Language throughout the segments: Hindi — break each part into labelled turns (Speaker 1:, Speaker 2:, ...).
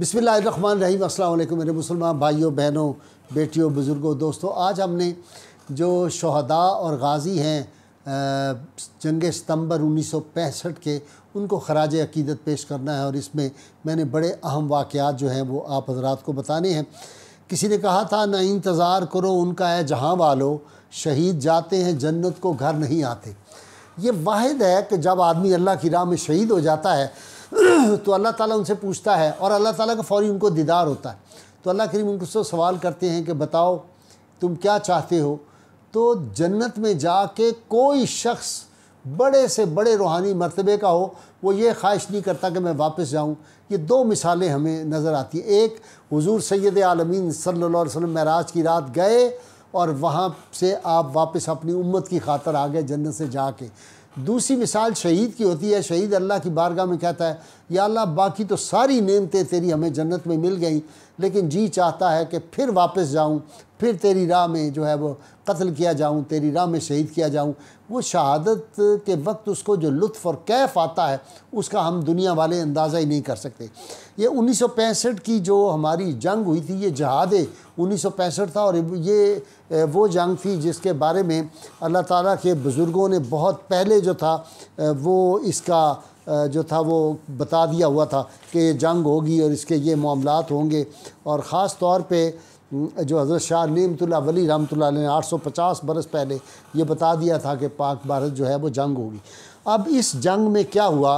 Speaker 1: बिसमीम् अल्लाम मेरे मुसलमान भाइयों बहनों बेटियों बुज़ुर्गों दोस्तों आज हमने जो शहदा और गाज़ी हैं जंग सितंबर 1965 के उनको खराज अकीदत पेश करना है और इसमें मैंने बड़े अहम वाक़ जो हैं वो आप हजरात को बताने हैं किसी ने कहा था ना इंतज़ार करो उनका है जहाँ वालो शहीद जाते हैं जन्नत को घर नहीं आते ये वाहिद है कि जब आदमी अल्लाह की राह में शहीद हो जाता है तो अल्लाह ताला उनसे पूछता है और अल्लाह ताला का फौरी उनको दीदार होता है तो अल्लाह करीम उनसे सवाल करते हैं कि बताओ तुम क्या चाहते हो तो जन्नत में जाके कोई शख्स बड़े से बड़े रूहानी मरतबे का हो वो ये ख्वाहिश नहीं करता कि मैं वापस जाऊँ ये दो मिसालें हमें नज़र आती हैं एक हुजूर सैद आलमीन सल्लल्लाहु अलैहि वसल्लम महराज की रात गए और वहाँ से आप वापस अपनी उम्मत की खातर आ गए जन्नत से जाके दूसरी मिसाल शहीद की होती है शहीद अल्लाह की बारगाह में कहता है या अल्लाह बाकी तो सारी नेमतें तेरी हमें जन्नत में मिल गई लेकिन जी चाहता है कि फिर वापस जाऊँ फिर तेरी राह में जो है वो कत्ल किया जाऊँ तेरी राह में शहीद किया जाऊँ वो शहादत के वक्त उसको जो लुत्फ़ और कैफ आता है उसका हम दुनिया वाले अंदाज़ा ही नहीं कर सकते ये उन्नीस सौ पैंसठ की जो हमारी जंग हुई थी ये जहाद पैंसठ था और ये वो जंग थी जिसके बारे में अल्लाह ताला के बुज़ुर्गों ने बहुत पहले जो था वो इसका जो था वो बता दिया हुआ था कि ये जंग होगी और इसके ये मामलात होंगे और ख़ास तौर पर जो हज़रत शाह नीमतुल्ला वली रहमत ने आठ सौ पचास बरस पहले ये बता दिया था कि पाक भारत जो है वो जंग होगी अब इस जंग में क्या हुआ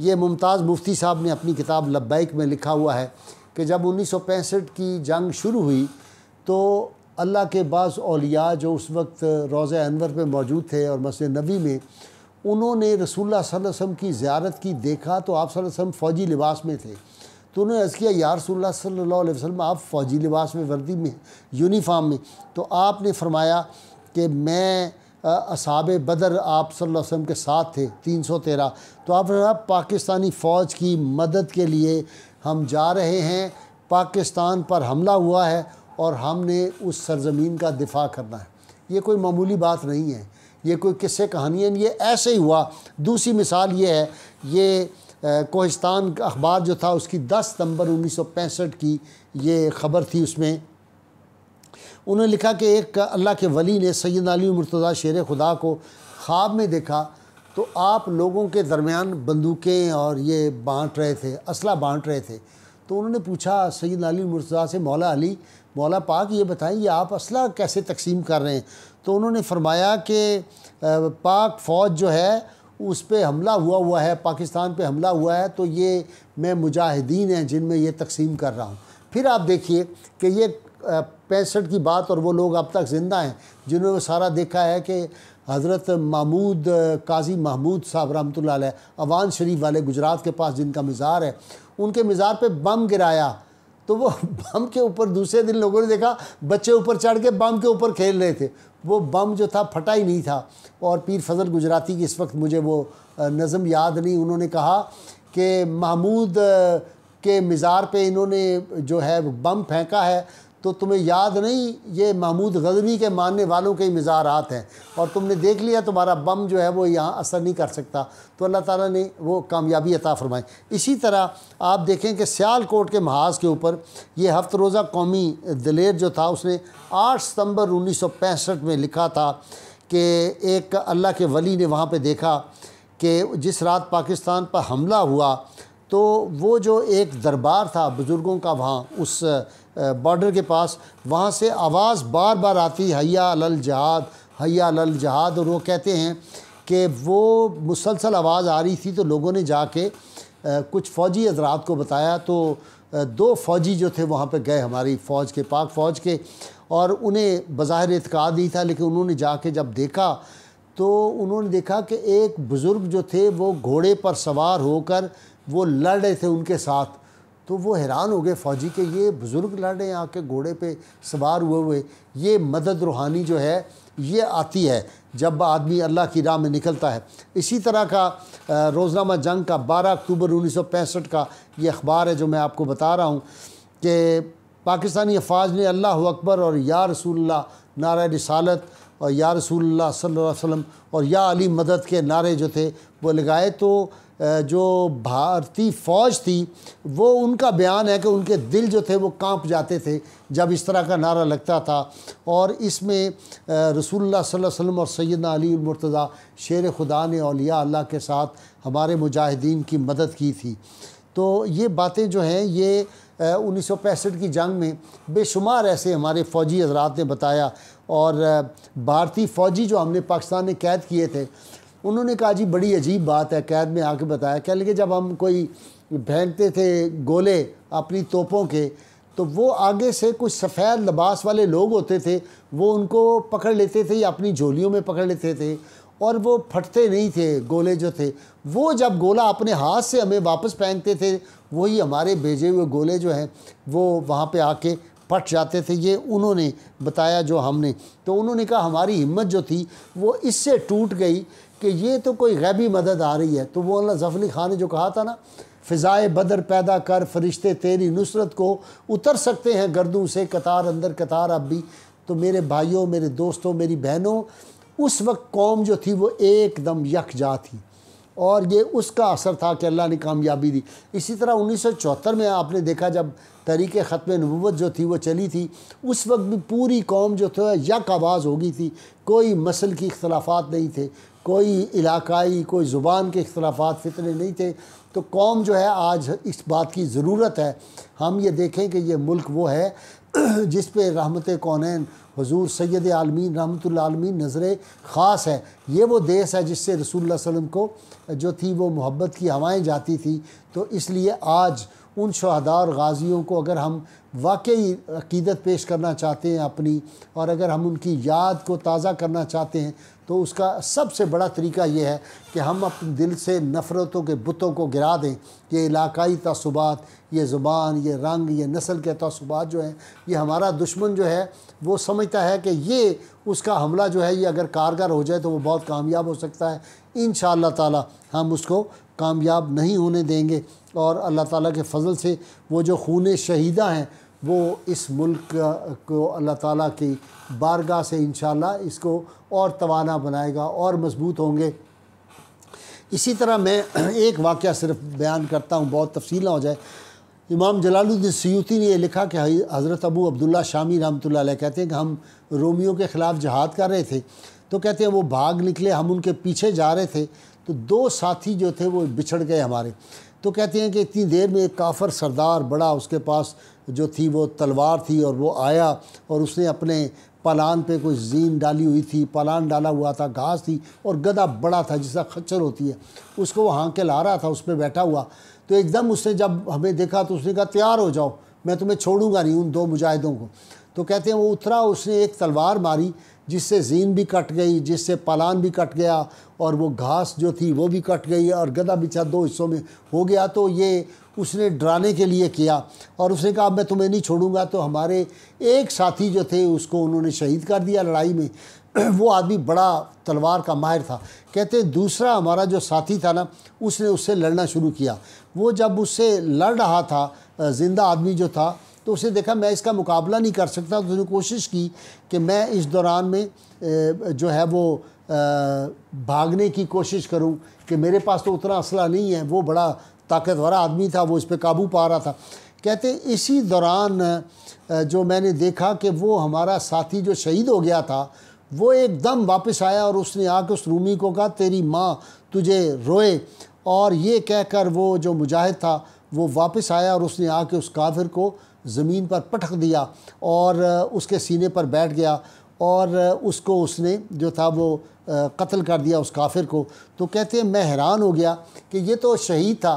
Speaker 1: ये मुमताज़ मुफ्ती साहब ने अपनी किताब लब्बैक में लिखा हुआ है कि जब उन्नीस सौ पैंसठ की जंग शुरू हुई तो अल्लाह के बाद अलिया जो उस वक्त रोज़ अनवर पर मौजूद थे और मस्जिद नबी में उन्होंने रसूलुल्लाह की ज्यारत की देखा तो आप वसम फ़ौजी लिबास में थे तो उन्होंने अर्ज़ किया यार रसूलुल्लाह सल्लल्लाहु अलैहि वसल्लम आप फ़ौजी लिबास में वर्दी में यूनिफाम में तो आपने फरमाया कि मैं असाब बदर आप सल्लल्लाहु अलैहि वसल्लम के साथ थे तीन सौ तेरह तो आप पाकिस्तानी फ़ौज की मदद के लिए हम जा रहे हैं पाकिस्तान पर हमला हुआ है और हमने उस सरजमीन का दिफा करना है ये कोई मामूली बात नहीं है ये कोई किस्से कहानी है ये ऐसे ही हुआ दूसरी मिसाल ये है ये कोहिस्तान का अखबार जो था उसकी 10 सितंबर 1965 की ये ख़बर थी उसमें उन्होंने लिखा कि एक अल्लाह के वली ने सैद अली मुर्तज़ा शेर खुदा को ख्वाब में देखा तो आप लोगों के दरमियान बंदूकें और ये बांट रहे थे असला बांट रहे थे तो उन्होंने पूछा सैद अली मुर्तज़ा से मौला अली मौला पाक ये बताएं ये आप असला कैसे तकसीम कर रहे हैं तो उन्होंने फरमाया कि पाक फ़ौज जो है उस पर हमला हुआ हुआ है पाकिस्तान पर हमला हुआ है तो ये मैं मुजाहिदीन हैं जिनमें ये तकसीम कर रहा हूँ फिर आप देखिए कि ये पैंसठ की बात और वो लोग अब तक ज़िंदा हैं जिन्होंने सारा देखा है कि हज़रत महमूद काजी महमूद साहब रहमत अवान शरीफ वाले गुजरात के पास जिनका मज़ार है उनके मज़ार पर बम गिराया तो वो बम के ऊपर दूसरे दिन लोगों ने देखा बच्चे ऊपर चढ़ के बम के ऊपर खेल रहे थे वो बम जो था फटा ही नहीं था और पीर फजल गुजराती की इस वक्त मुझे वो नज़म याद नहीं उन्होंने कहा कि महमूद के मज़ार पे इन्होंने जो है बम फेंका है तो तुम्हें याद नहीं ये महमूद गजनी के मानने वालों के ही मज़ारात हैं और तुमने देख लिया तुम्हारा बम जो है वो यहाँ असर नहीं कर सकता तो अल्लाह ताला ने वो कामयाबी अता फरमाई इसी तरह आप देखें कि सियालकोट के महाज के ऊपर ये हफ्त रोज़ा कौमी दलेर जो था उसने आठ सितम्बर उन्नीस सौ पैंसठ में लिखा था कि एक अल्लाह के वली ने वहाँ पर देखा कि जिस रात पाकिस्तान पर हमला हुआ तो वो जो एक दरबार था बुज़ुर्गों का वहाँ उस बॉर्डर के पास वहाँ से आवाज़ बार बार आती हया लल जहाद हया लल जहाद और वो कहते हैं कि वो मुसलसल आवाज़ आ रही थी तो लोगों ने जाके कुछ फ़ौजी हजरात को बताया तो दो फ़ौजी जो थे वहाँ पे गए हमारी फ़ौज के पाक फ़ौज के और उन्हें बाहर इतकाद ही था लेकिन उन्होंने जाके जब देखा तो उन्होंने देखा कि एक बुज़ुर्ग जो थे वो घोड़े पर सवार होकर वो लड़ रहे थे उनके साथ तो वो हैरान हो गए फौजी के ये बुज़ुर्ग लड़े यहाँ के आके घोड़े पे सवार हुए हुए ये मदद रूहानी जो है ये आती है जब आदमी अल्लाह की राह में निकलता है इसी तरह का रोज़नामा जंग का 12 अक्टूबर 1965 का ये अखबार है जो मैं आपको बता रहा हूँ कि पाकिस्तानी अफवाज ने अल्लाह अकबर और या रसूल्ला नारा रसालत और या रसूल्ला सल्लल्लाहु वसम और या अली मदद के नारे जो थे वो लगाए तो जो भारतीय फ़ौज थी वो उनका बयान है कि उनके दिल जो थे वो कांप जाते थे जब इस तरह का नारा लगता था और इसमें रसूलुल्लाह सल्लल्लाहु अलैहि वसल्लम और सैदा अली मुर्तज़ा शेर खुदा ने अलिया अल्लाह के साथ हमारे मुजाहिदीन की मदद की थी तो ये बातें जो हैं ये उन्नीस सौ पैंसठ की जंग में बेशुमार ऐसे हमारे फ़ौजी हजरात ने बताया और भारतीय फ़ौजी जो हमने पाकिस्तान ने कैद किए थे उन्होंने कहा जी बड़ी अजीब बात है कैद में आके बताया कह लगे जब हम कोई फेंकते थे गोले अपनी तोपों के तो वो आगे से कुछ सफ़ेद लबास वाले लोग होते थे वो उनको पकड़ लेते थे या अपनी झोलियों में पकड़ लेते थे और वो फटते नहीं थे गोले जो थे वो जब गोला अपने हाथ से हमें वापस फेंकते थे वही हमारे भेजे हुए गोले जो हैं वो वहाँ पे आके फट जाते थे ये उन्होंने बताया जो हमने तो उन्होंने कहा हमारी हिम्मत जो थी वो इससे टूट गई कि ये तो कोई गैबी मदद आ रही है तो वो अल्लाह जफली खान ने जो कहा था ना फ़िज़ाए बदर पैदा कर फरिश्ते तेरी नुसरत को उतर सकते हैं गर्दों से कतार अंदर कतार अब भी तो मेरे भाइयों मेरे दोस्तों मेरी बहनों उस वक्त कौम जो थी वो एकदम यकजा थी और ये उसका असर था कि अल्लाह ने कामयाबी दी इसी तरह उन्नीस में आपने देखा जब तरीक़ ख़त्म नबूत जो थी वो चली थी उस वक्त भी पूरी कौम जो थी यक आवाज़ हो गई थी कोई मसल की इख्लाफात नहीं थे कोई इलाकाई कोई ज़ुबान के अख्तलाफा फितने नहीं थे तो कौम जो है आज इस बात की ज़रूरत है हम ये देखें कि ये मुल्क वो है जिस पे रहमत कौन हजूर सैद आलमीन रहमत आलमीन नज़र ख़ास है ये वो देश है जिससे रसूल वसम को जो थी वो मोहब्बत की हवाएँ जाती थी तो इसलिए आज उन शहदा और गाज़ियों को अगर हम वाकई अकीदत पेश करना चाहते हैं अपनी और अगर हम उनकी याद को ताज़ा करना चाहते हैं तो उसका सबसे बड़ा तरीका यह है कि हम अपने दिल से नफ़रतों के बुतों को गिरा दें ये इलाकई तसुबात ये ज़ुबान ये रंग ये नस्ल के तसुबात जो हैं ये हमारा दुश्मन जो है वो समझता है कि ये उसका हमला जो है ये अगर कारगर हो जाए तो वो बहुत कामयाब हो सकता है इन शाह हम उसको कामयाब नहीं होने देंगे और अल्लाह ताला के फजल से वो जो खून शहीदा हैं वो इस मुल्क को अल्लाह ताला की बारगाह से इन इसको और तोाना बनाएगा और मजबूत होंगे इसी तरह मैं एक वाक़ सिर्फ बयान करता हूँ बहुत तफसी हो जाए इमाम जलालुद्दीन सयूती ने यह लिखा कि हज़रत अबू अब्दुल्ला शामी रहमत कहते हैं कि हम रोमियों के ख़िलाफ़ जहाद कर रहे थे तो कहते हैं वो भाग निकले हम उनके पीछे जा रहे थे तो दो साथी जो थे वो बिछड़ गए हमारे तो कहते हैं कि इतनी देर में एक काफ़र सरदार बड़ा उसके पास जो थी वो तलवार थी और वो आया और उसने अपने पलान पे कोई जीन डाली हुई थी पलान डाला हुआ था घास थी और गदा बड़ा था जिसका खच्चर होती है उसको वो के ला रहा था उस पर बैठा हुआ तो एकदम उसने जब हमें देखा तो उसने कहा तैयार हो जाओ मैं तुम्हें छोड़ूंगा नहीं उन दो मुजाहिदों को तो कहते हैं वो उतरा उसने एक तलवार मारी जिससे जीन भी कट गई जिससे पलान भी कट गया और वो घास जो थी वो भी कट गई और गदा बिछा दो हिस्सों में हो गया तो ये उसने डराने के लिए किया और उसने कहा मैं तुम्हें नहीं छोड़ूंगा तो हमारे एक साथी जो थे उसको उन्होंने शहीद कर दिया लड़ाई में वो आदमी बड़ा तलवार का माहिर था कहते दूसरा हमारा जो साथी था ना उसने उससे लड़ना शुरू किया वो जब उससे लड़ रहा था ज़िंदा आदमी जो था तो उसने देखा मैं इसका मुकाबला नहीं कर सकता तो उसने कोशिश की कि मैं इस दौरान में जो है वो भागने की कोशिश करूं कि मेरे पास तो उतना असला नहीं है वो बड़ा ताकतवर आदमी था वो इस पर काबू पा रहा था कहते इसी दौरान जो मैंने देखा कि वो हमारा साथी जो शहीद हो गया था वो एकदम वापस आया और उसने आके उस रूमी को कहा तेरी माँ तुझे रोए और ये कहकर वो जो मुजाहिद था वो वापस आया और उसने आके उस काफिर को ज़मीन पर पटक दिया और उसके सीने पर बैठ गया और उसको उसने जो था वो कत्ल कर दिया उस काफिर को तो कहते हैं मैं हैरान हो गया कि ये तो शहीद था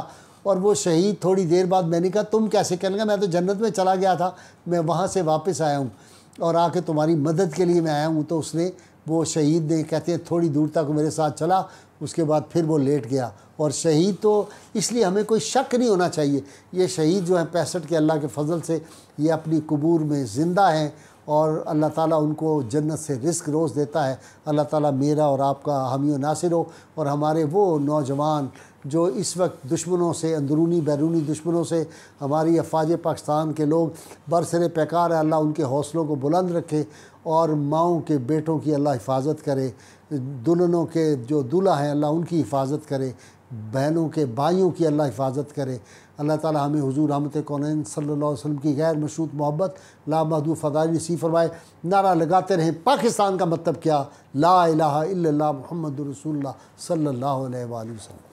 Speaker 1: और वो शहीद थोड़ी देर बाद मैंने कहा तुम कैसे कहने लगा मैं तो जन्नत में चला गया था मैं वहाँ से वापस आया हूँ और आके तुम्हारी मदद के लिए मैं आया हूँ तो उसने वो शहीद ने कहते हैं थोड़ी दूर तक मेरे साथ चला उसके बाद फिर वो लेट गया और शहीद तो इसलिए हमें कोई शक नहीं होना चाहिए ये शहीद जो है पैंसठ के अल्लाह के फजल से ये अपनी कबूर में ज़िंदा हैं और अल्लाह ताला उनको जन्नत से रिस्क रोज़ देता है अल्लाह ताला मेरा और आपका हमी नासिर हो और हमारे वो नौजवान जो इस वक्त दुश्मनों से अंदरूनी बैरूनी दुश्मनों से हमारी अफवाज पाकिस्तान के लोग बरसर पैकार अल्लाह उनके हौसलों को बुलंद रखे और माओ के बेटों की अल्लाह हिफाजत करे दुल्हनों के जो दूल्हा हैं अल्लाह उनकी हिफाजत करे बहनों के भाइयों की अल्लाह हिफाजत करे अल्लाह ताला हमें हुजूर रहमत कौन सल्ला वसलम की गैर मशरूत मोहब्बत महदू फ़दाई नसी फरमाए नारा लगाते रहें पाकिस्तान का मतलब क्या ला इलाहा इल्लल्लाह मोहम्मद रसूलुल्लाह